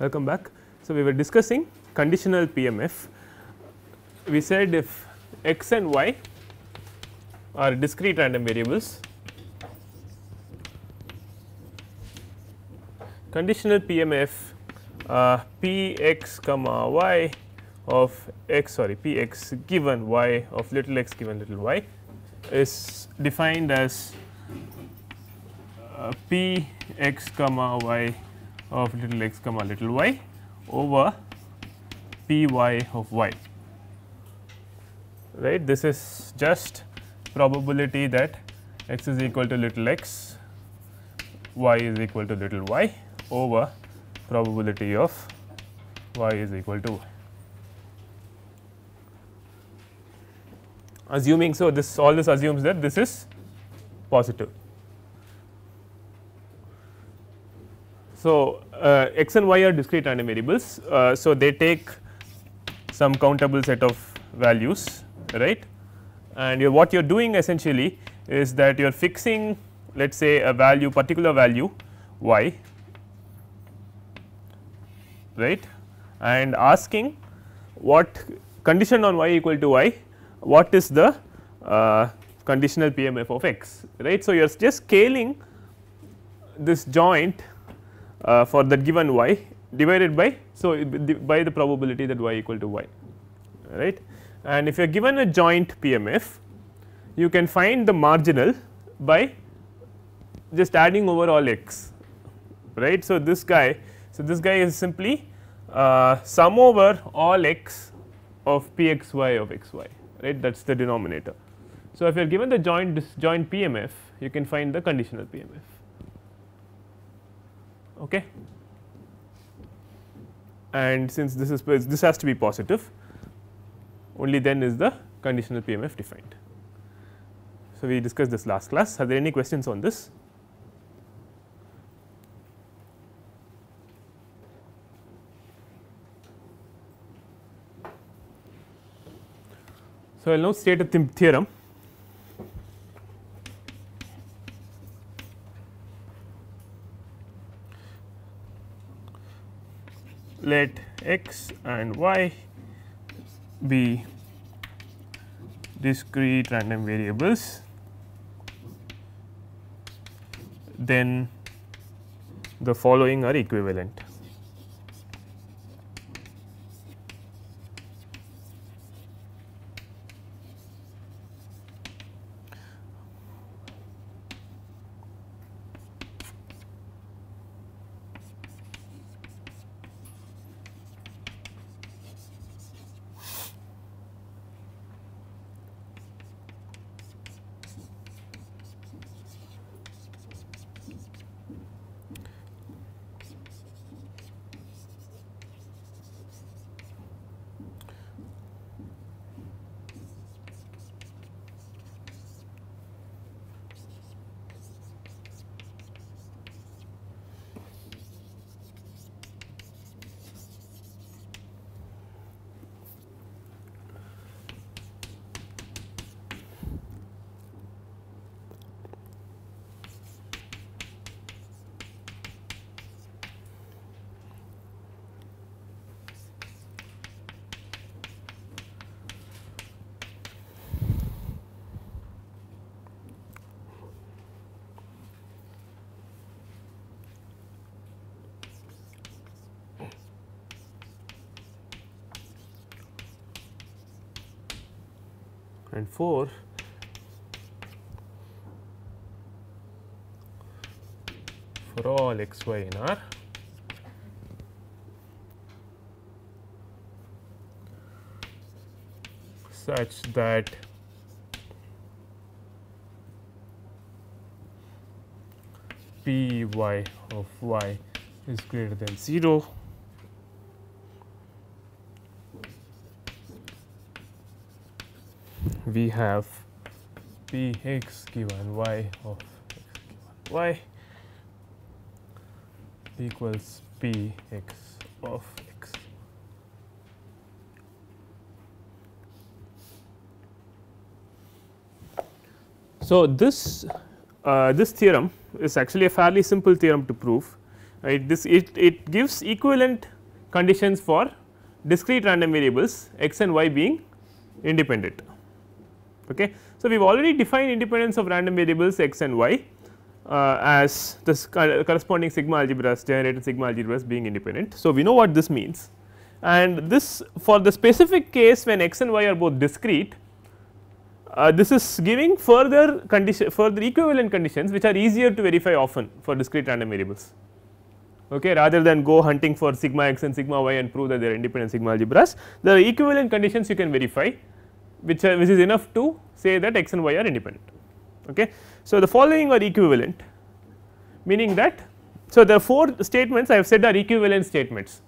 Welcome back. So, we were discussing conditional PMF. We said if x and y are discrete random variables, conditional PMF uh, p x comma y of x sorry p x given y of little x given little y is defined as uh, p x comma y of little x comma little y over p y of y right. This is just probability that x is equal to little x, y is equal to little y over probability of y is equal to Assuming so, this all this assumes that this is positive. So, uh, x and y are discrete random variables. Uh, so, they take some countable set of values right and you're, what you are doing essentially is that you are fixing let us say a value particular value y right and asking what condition on y equal to y what is the uh, conditional PMF of x right. So, you are just scaling this joint uh, for that given y divided by so by the probability that y equal to y right and if you are given a joint PMF you can find the marginal by just adding over all x right. So, this guy so this guy is simply uh, sum over all x of p x y of x y right that is the denominator. So, if you are given the joint joint PMF you can find the conditional PMF okay. And since this is this has to be positive only then is the conditional PMF defined. So, we discussed this last class are there any questions on this? So, I will now state a theorem and y be discrete random variables, then the following are equivalent. and 4 for all x, y in R. such that P y of y is greater than 0 we have Px given y of x given y equals Px of x. So, this uh, this theorem is actually a fairly simple theorem to prove right this it, it gives equivalent conditions for discrete random variables x and y being independent. Okay. So, we have already defined independence of random variables x and y uh, as this corresponding sigma algebras generated sigma algebras being independent. So, we know what this means and this for the specific case when x and y are both discrete uh, this is giving further condition further equivalent conditions which are easier to verify often for discrete random variables okay rather than go hunting for sigma x and sigma y and prove that they are independent sigma algebras the equivalent conditions you can verify which, are, uh, which is enough to say that x and y are independent. Okay. So, the following are equivalent meaning that so the four statements I have said are equivalent statements.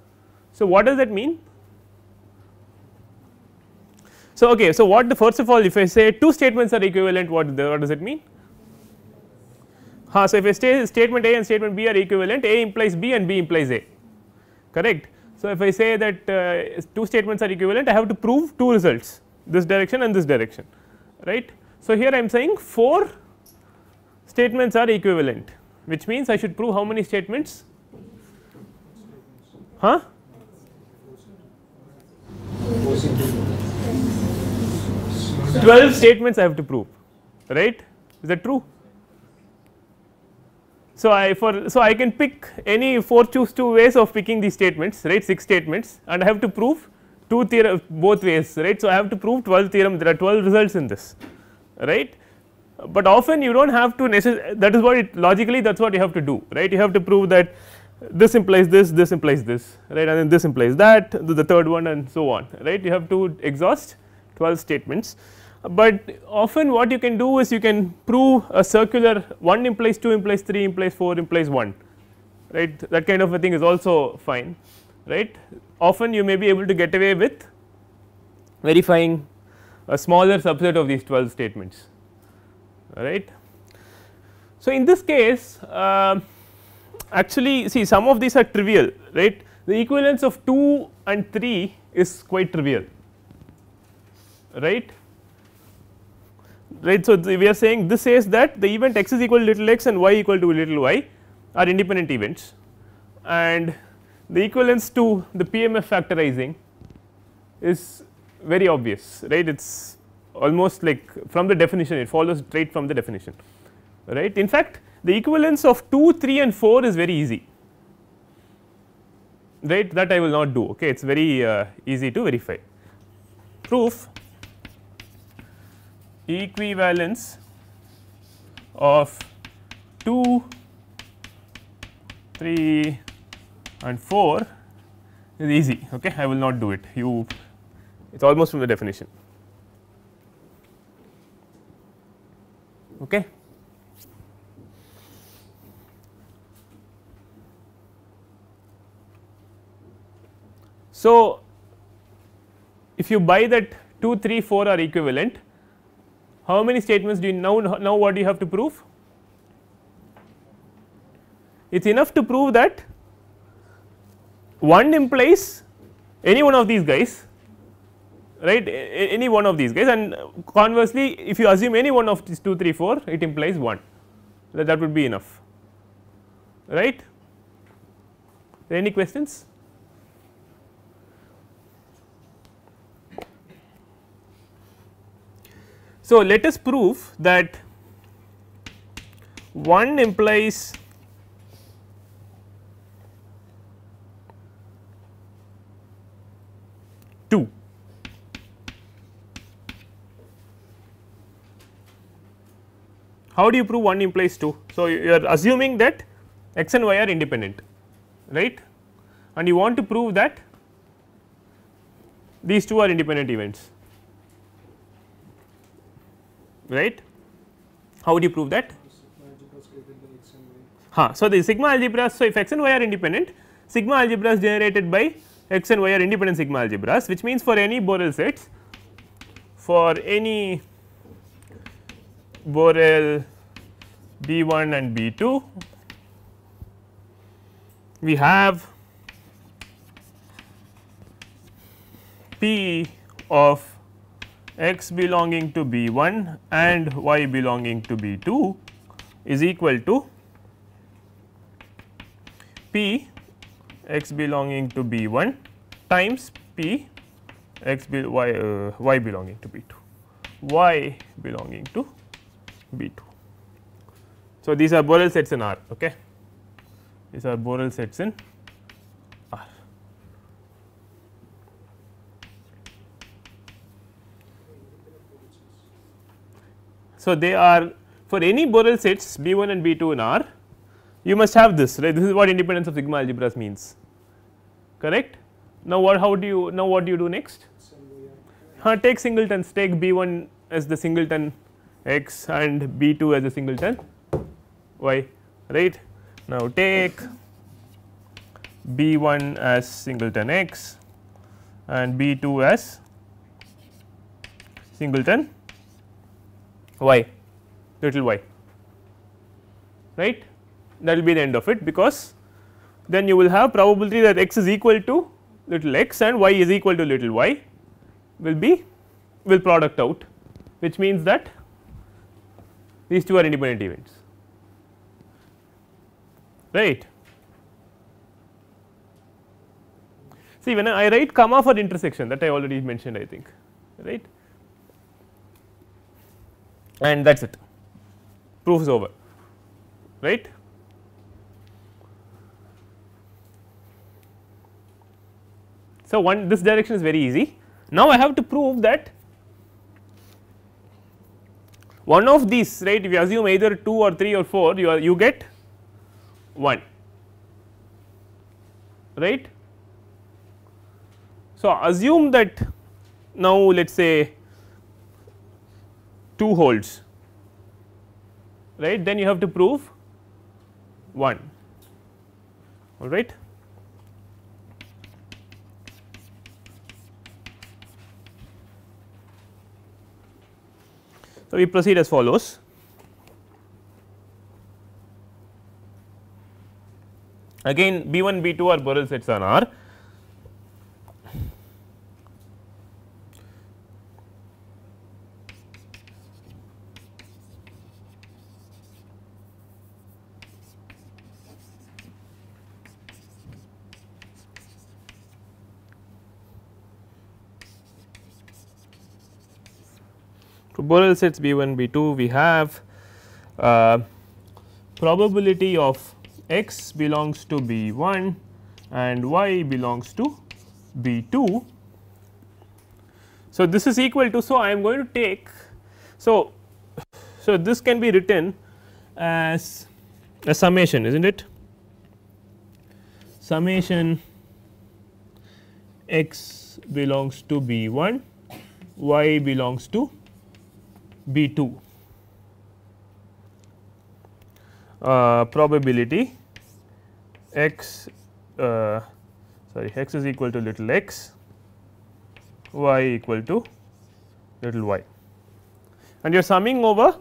So, what does that mean? So, okay, so what the first of all if I say two statements are equivalent what, the, what does it mean? Ha, so, if I say statement A and statement B are equivalent A implies B and B implies A correct. So, if I say that uh, two statements are equivalent I have to prove two results this direction and this direction right. So, here I am saying 4 statements are equivalent which means I should prove how many statements huh Twelve statements I have to prove, right? Is that true? So, I for so I can pick any four choose two ways of picking these statements right 6 statements and I have to prove two theorem both ways right. So, I have to prove 12 theorem there are 12 results in this right, but often you do not have to necessarily that is what it logically that is what you have to do right you have to prove that this implies this, this implies this right and then this implies that the third one and so on right you have to exhaust 12 statements. But often what you can do is you can prove a circular 1 implies 2 implies 3 implies 4 implies 1 right that kind of a thing is also fine right often you may be able to get away with verifying a smaller subset of these 12 statements all right. So, in this case uh, actually see some of these are trivial right the equivalence of 2 and 3 is quite trivial right right. So, we are saying this says that the event x is equal to little x and y equal to little y are independent events and the equivalence to the PMF factorizing is very obvious right it is almost like from the definition it follows straight from the definition right. In fact, the equivalence of 2, 3 and 4 is very easy right that I will not do okay it is very uh, easy to verify. Proof equivalence of 2, 3 and 4 is easy okay I will not do it you it is almost from the definition okay. So, if you buy that 2 3 4 are equivalent how many statements do you now now what do you have to prove it is enough to prove that 1 implies any one of these guys right any one of these guys and conversely if you assume any one of these 2 3 4 it implies 1 that, that would be enough right any questions so let us prove that 1 implies How do you prove 1 implies 2? So, you are assuming that x and y are independent right and you want to prove that these two are independent events right. How would you prove that? Huh. So, the sigma algebras so if x and y are independent sigma algebras generated by x and y are independent sigma algebras which means for any Borel sets for any Borel B1 and B2. We have P of x belonging to B1 and y belonging to B2 is equal to P x belonging to B1 times P x be, y, uh, y belonging to B2, y belonging to B 2. So, these are Borel sets in R okay these are Borel sets in R. So, they are for any Borel sets B 1 and B 2 in R you must have this right this is what independence of sigma algebras means correct. Now, what how do you now what do you do next? Uh, take singletons take B 1 as the singleton x and b2 as a singleton y right. Now take b1 as singleton x and b2 as singleton y little y right that will be the end of it because then you will have probability that x is equal to little x and y is equal to little y will be will product out which means that these two are independent events right. See when I write comma for intersection that I already mentioned I think right and that is it proof is over right. So, one this direction is very easy. Now, I have to prove that one of these right if you assume either 2 or 3 or 4 you are you get 1 right. So, assume that now let us say 2 holds right then you have to prove 1 all right. So, we proceed as follows. Again B 1 B 2 are Borel sets on R Borel sets B 1 B 2 we have uh, probability of x belongs to B 1 and y belongs to B 2. So, this is equal to. So, I am going to take. So, so this can be written as a summation is not it summation x belongs to B 1 y belongs to B 2 uh, probability x uh, sorry x is equal to little x y equal to little y and you are summing over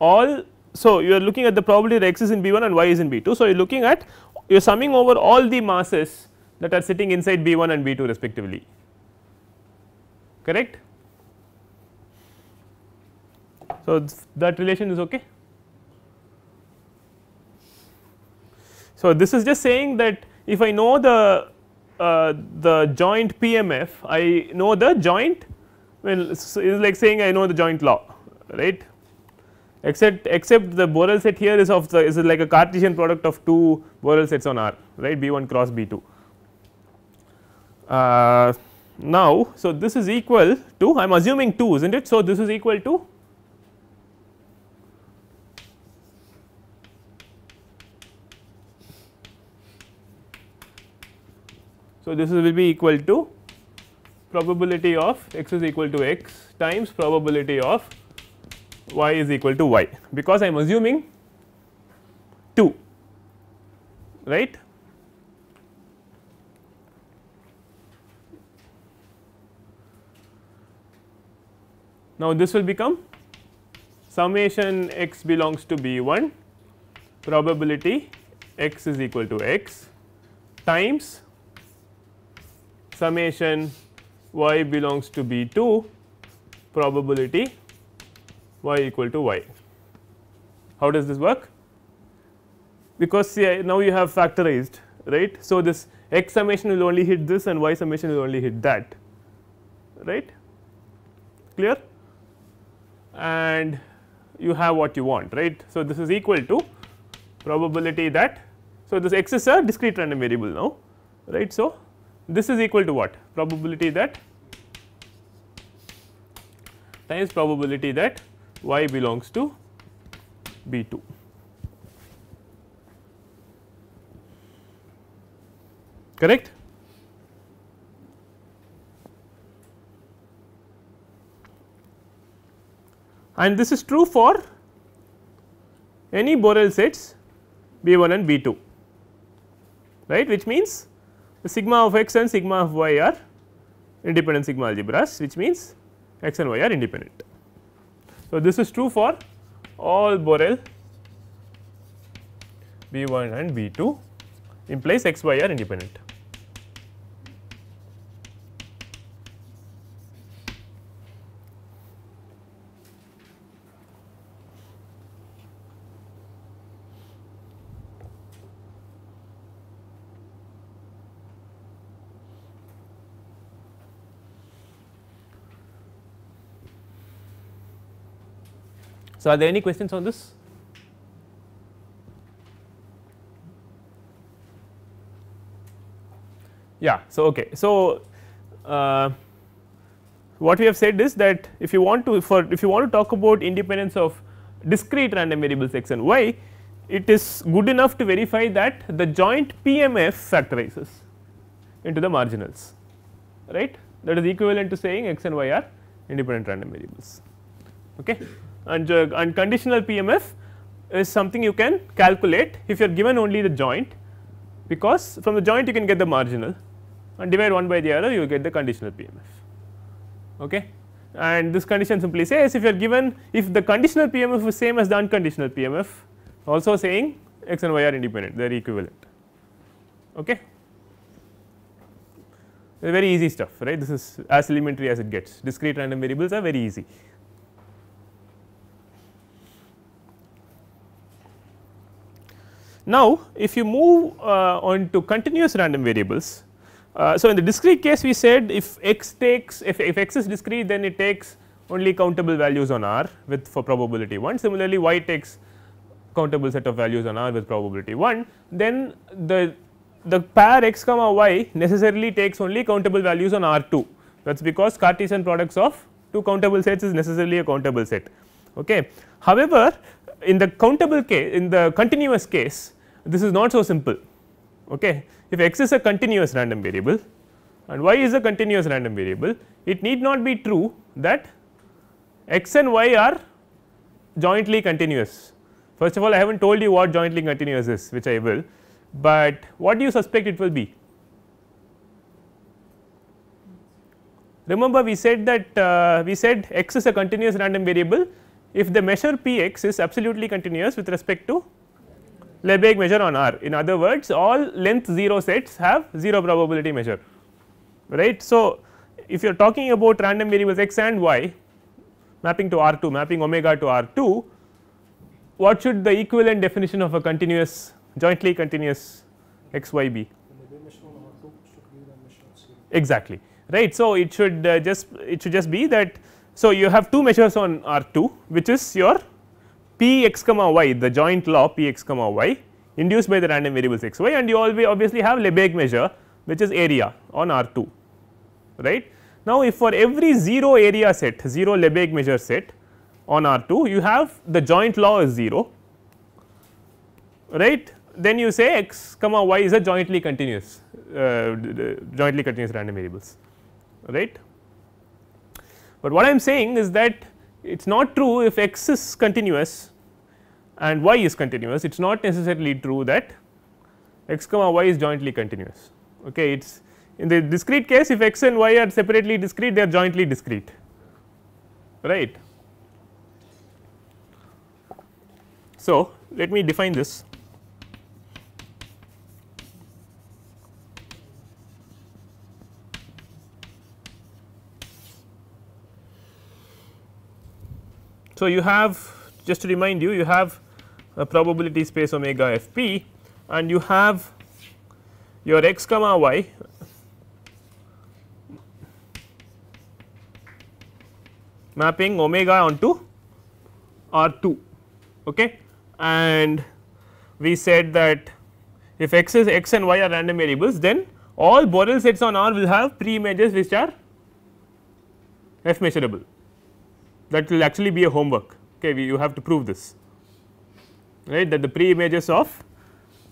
all. So, you are looking at the probability that x is in B 1 and y is in B 2. So, you are looking at you are summing over all the masses that are sitting inside B 1 and B 2 respectively correct. So, that relation is okay. So, this is just saying that if I know the uh, the joint PMF, I know the joint well it is like saying I know the joint law right except except the Borel set here is of the is like a Cartesian product of two Borel sets on R right B1 cross B2. Uh, now, so this is equal to I am assuming 2 is not it. So, this is equal to So, this will be equal to probability of x is equal to x times probability of y is equal to y, because I am assuming 2 right. Now, this will become summation x belongs to b 1 probability x is equal to x times summation y belongs to B2 probability y equal to y. How does this work? Because see, now you have factorized right. So, this x summation will only hit this and y summation will only hit that right clear and you have what you want right. So, this is equal to probability that. So, this x is a discrete random variable now right. So, this is equal to what? Probability that times probability that y belongs to B 2. correct. And this is true for any Borel sets B 1 and B 2 right which means the sigma of x and sigma of y are independent sigma algebras which means x and y are independent. So, this is true for all Borel B 1 and B 2 implies x y are independent. So, are there any questions on this? Yeah, so okay. So, uh, what we have said is that if you want to for if you want to talk about independence of discrete random variables X and y, it is good enough to verify that the joint PMF factorizes into the marginals right that is equivalent to saying x and y are independent random variables. Okay and, uh, and conditional PMF is something you can calculate if you are given only the joint because from the joint you can get the marginal and divide one by the other you get the conditional PMF. Okay. And this condition simply says if you are given if the conditional PMF is same as the unconditional PMF also saying x and y are independent they are equivalent. Okay. Very easy stuff right this is as elementary as it gets discrete random variables are very easy Now, if you move uh, on to continuous random variables, uh, so in the discrete case we said if x takes if, if x is discrete then it takes only countable values on r with for probability 1 similarly y takes countable set of values on r with probability 1 then the the pair x comma y necessarily takes only countable values on r2 that is because Cartesian products of two countable sets is necessarily a countable set. Okay. However, in the countable case in the continuous case this is not so simple. Okay. If x is a continuous random variable and y is a continuous random variable, it need not be true that x and y are jointly continuous. First of all, I have not told you what jointly continuous is, which I will, but what do you suspect it will be? Remember, we said that uh, we said x is a continuous random variable if the measure p x is absolutely continuous with respect to Lebesgue measure on R. In other words, all length 0 sets have 0 probability measure, right. So, if you are talking about random variables x and y mapping to R 2, mapping omega to R 2, what should the equivalent definition of a continuous jointly continuous x y be? Exactly, right. So, it should uh, just it should just be that. So, you have two measures on R 2 which is your p x comma y the joint law p x comma y induced by the random variables x y and you always obviously have Lebesgue measure which is area on R 2 right. Now, if for every 0 area set 0 Lebesgue measure set on R 2 you have the joint law is 0 right then you say x comma y is a jointly continuous uh, jointly continuous random variables right. But what I am saying is that it is not true if x is continuous and y is continuous it is not necessarily true that x comma y is jointly continuous okay it is in the discrete case if x and y are separately discrete they are jointly discrete right so let me define this So, you have just to remind you you have a probability space omega f p and you have your x comma y mapping omega onto R 2 okay. and we said that if x is x and y are random variables then all Borel sets on R will have pre images which are f measurable that will actually be a homework okay we, you have to prove this right that the pre images of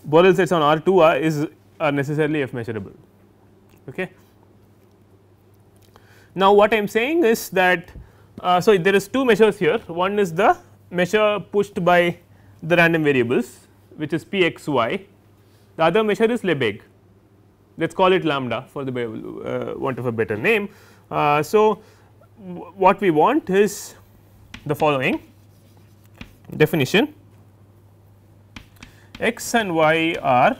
Borel sets on R2 are is are necessarily f measurable okay. Now what I am saying is that uh, so there is two measures here one is the measure pushed by the random variables which is pxy the other measure is Lebesgue let us call it lambda for the uh, want of a better name. Uh, so, what we want is the following definition x and y are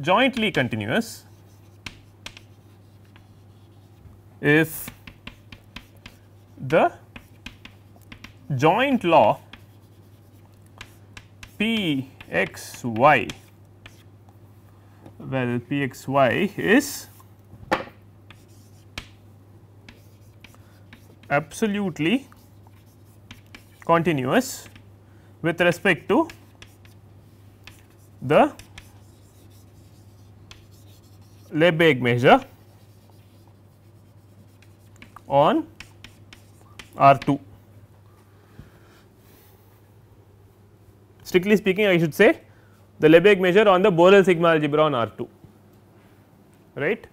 jointly continuous if the joint law p x y well p x y is absolutely continuous with respect to the Lebesgue measure on R 2. Strictly speaking I should say the Lebesgue measure on the Borel sigma algebra on R 2 right.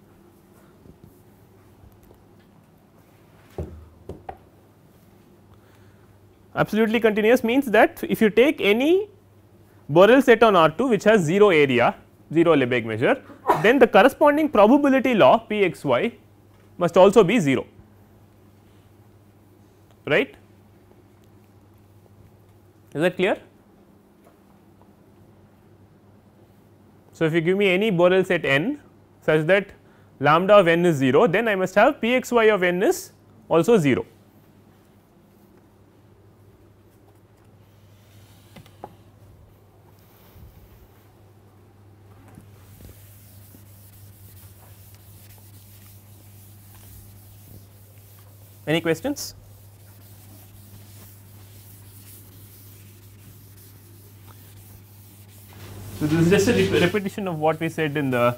absolutely continuous means that if you take any Borel set on R 2 which has 0 area 0 Lebesgue measure then the corresponding probability law p x y must also be 0 right is that clear. So, if you give me any Borel set n such that lambda of n is 0 then I must have p x y of n is also 0. Any questions? So, this is just a repetition of what we said in the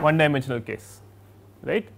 one dimensional case, right.